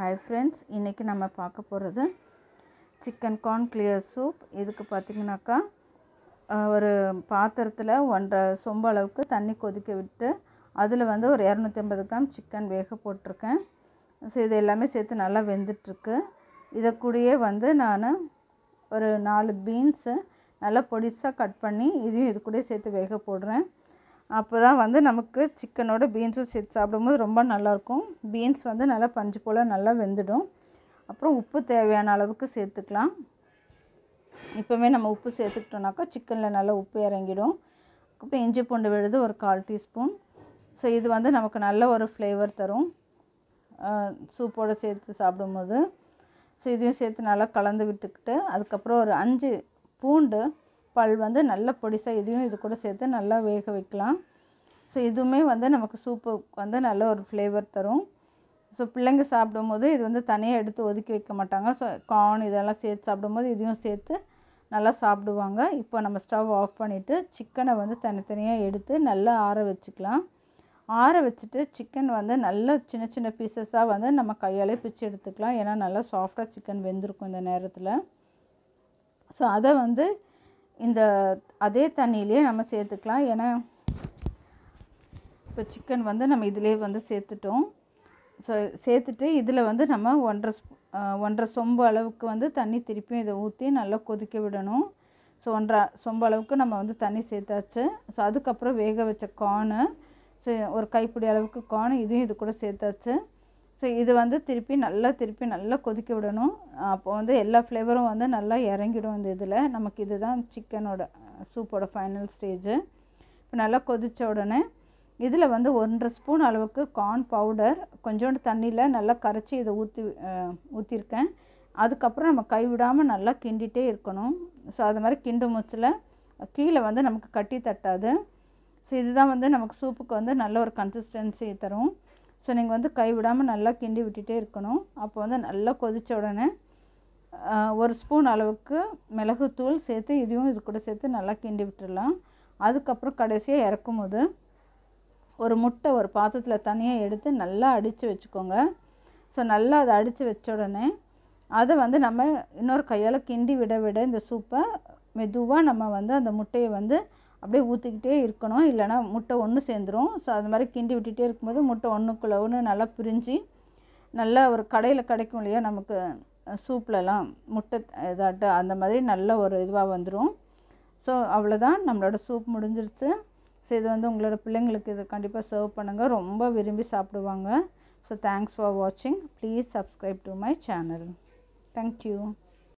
hi friends இன்றைக்கி நம்ம பார்க்க போகிறது சிக்கன் கார்ன் கிளியர் சூப் இதுக்கு பார்த்திங்கனாக்கா ஒரு பாத்திரத்தில் ஒன்றரை சொம்ப அளவுக்கு தண்ணி கொதிக்க விட்டு அதில் வந்து ஒரு இரநூத்தி ஐம்பது கிராம் சிக்கன் வேக போட்டிருக்கேன் ஸோ இது எல்லாமே சேர்த்து நல்லா வெந்துட்டுருக்கு இதை கூடயே வந்து நான் ஒரு நாலு பீன்ஸு நல்லா பொடிசாக கட் பண்ணி இதையும் இது கூட சேர்த்து வேக போடுறேன் அப்போ தான் வந்து நமக்கு சிக்கனோட பீன்ஸும் சேர்த்து சாப்பிடும்போது ரொம்ப நல்லாயிருக்கும் பீன்ஸ் வந்து நல்லா பஞ்சு போல் நல்லா வெந்துடும் அப்புறம் உப்பு தேவையான அளவுக்கு சேர்த்துக்கலாம் இப்போவே நம்ம உப்பு சேர்த்துக்கிட்டோம்னாக்கா சிக்கனில் நல்லா உப்பு இறங்கிடும் அப்புறம் இஞ்சி பூண்டு விழுது ஒரு கால் டீஸ்பூன் ஸோ இது வந்து நமக்கு நல்ல ஒரு ஃப்ளேவர் தரும் சூப்போடு சேர்த்து சாப்பிடும்போது ஸோ இதையும் சேர்த்து நல்லா கலந்து விட்டுக்கிட்டு அதுக்கப்புறம் ஒரு அஞ்சு பூண்டு பல் வந்து நல்ல பொடிசாக இதையும் இது கூட சேர்த்து நல்லா வேக வைக்கலாம் ஸோ இதுவுமே வந்து நமக்கு சூப்பு வந்து நல்ல ஒரு ஃப்ளேவர் தரும் ஸோ பிள்ளைங்க சாப்பிடும்போது இது வந்து தனியாக எடுத்து ஒதுக்கி வைக்க மாட்டாங்க ஸோ கார்ன் இதெல்லாம் சேர்த்து சாப்பிடும்போது இதையும் சேர்த்து நல்லா சாப்பிடுவாங்க இப்போ நம்ம ஸ்டவ் ஆஃப் பண்ணிவிட்டு சிக்கனை வந்து தனித்தனியாக எடுத்து நல்லா ஆற வச்சுக்கலாம் ஆற வச்சுட்டு சிக்கன் வந்து நல்லா சின்ன சின்ன பீசஸாக வந்து நம்ம கையாலே பிச்சு எடுத்துக்கலாம் ஏன்னா நல்லா சாஃப்டாக சிக்கன் வெந்திருக்கும் இந்த நேரத்தில் ஸோ அதை வந்து இந்த அதே தண்ணியிலே நம்ம சேர்த்துக்கலாம் ஏன்னா இப்போ சிக்கன் வந்து நம்ம இதிலே வந்து சேர்த்துட்டோம் ஸோ சேர்த்துட்டு இதில் வந்து நம்ம ஒன்றரை ஒன்றரை சொம்பு அளவுக்கு வந்து தண்ணி திருப்பியும் இதை ஊற்றி நல்லா கொதிக்க விடணும் ஸோ ஒன்றரை சொம்பு அளவுக்கு நம்ம வந்து தண்ணி சேர்த்தாச்சு ஸோ அதுக்கப்புறம் வேக வச்ச கார்னு ஸோ ஒரு கைப்பிடி அளவுக்கு கார்னு இதையும் இது கூட சேர்த்தாச்சு ஸோ இது வந்து திருப்பி நல்லா திருப்பி நல்லா கொதிக்க விடணும் அப்போ வந்து எல்லா ஃப்ளேவரும் வந்து நல்லா இறங்கிடும் இந்த இதில் நமக்கு இதுதான் சிக்கனோட சூப்போட ஃபைனல் ஸ்டேஜு இப்போ நல்லா கொதித்த உடனே இதில் வந்து ஒன்றரை ஸ்பூன் அளவுக்கு கார்ன் பவுடர் கொஞ்சோண்டு தண்ணியில் நல்லா கரைச்சி இதை ஊற்றி ஊற்றிருக்கேன் அதுக்கப்புறம் நம்ம கைவிடாமல் நல்லா கிண்டிகிட்டே இருக்கணும் ஸோ அது மாதிரி கிண்டு மூச்சில் கீழே வந்து நமக்கு கட்டி தட்டாது ஸோ இதுதான் வந்து நமக்கு சூப்புக்கு வந்து நல்ல ஒரு கன்சிஸ்டன்சி தரும் ஸோ நீங்கள் வந்து கைவிடாமல் நல்லா கிண்டி விட்டுட்டே இருக்கணும் அப்போ வந்து நல்லா கொதித்த உடனே ஒரு ஸ்பூன் அளவுக்கு மிளகுத்தூள் சேர்த்து இதையும் இது கூட சேர்த்து நல்லா கிண்டி விட்டுடலாம் அதுக்கப்புறம் கடைசியாக இறக்கும் போது ஒரு முட்டை ஒரு பாத்திரத்தில் தனியாக எடுத்து நல்லா அடித்து வச்சுக்கோங்க ஸோ நல்லா அதை அடித்து வச்ச உடனே அதை வந்து நம்ம இன்னொரு கையால் கிண்டி விட விட இந்த சூப்பை மெதுவாக நம்ம வந்து அந்த முட்டையை வந்து அப்படியே ஊற்றிக்கிட்டே இருக்கணும் இல்லைனா முட்டை ஒன்று சேர்ந்துடும் ஸோ அது மாதிரி கிண்டி விட்டுகிட்டே இருக்கும்போது முட்டை ஒன்றுக்குள்ள ஒன்று நல்லா பிரிஞ்சு நல்லா ஒரு கடையில் கிடைக்கும் இல்லையா நமக்கு சூப்பிலலாம் முட்டை இதாட்டு அந்த மாதிரி நல்ல ஒரு இதுவாக வந்துடும் ஸோ அவ்வளோதான் நம்மளோட சூப் முடிஞ்சிருச்சு ஸோ இது வந்து உங்களோட பிள்ளைங்களுக்கு இதை கண்டிப்பாக சர்வ் பண்ணுங்கள் ரொம்ப விரும்பி சாப்பிடுவாங்க ஸோ தேங்க்ஸ் ஃபார் வாட்சிங் please subscribe to my channel thank you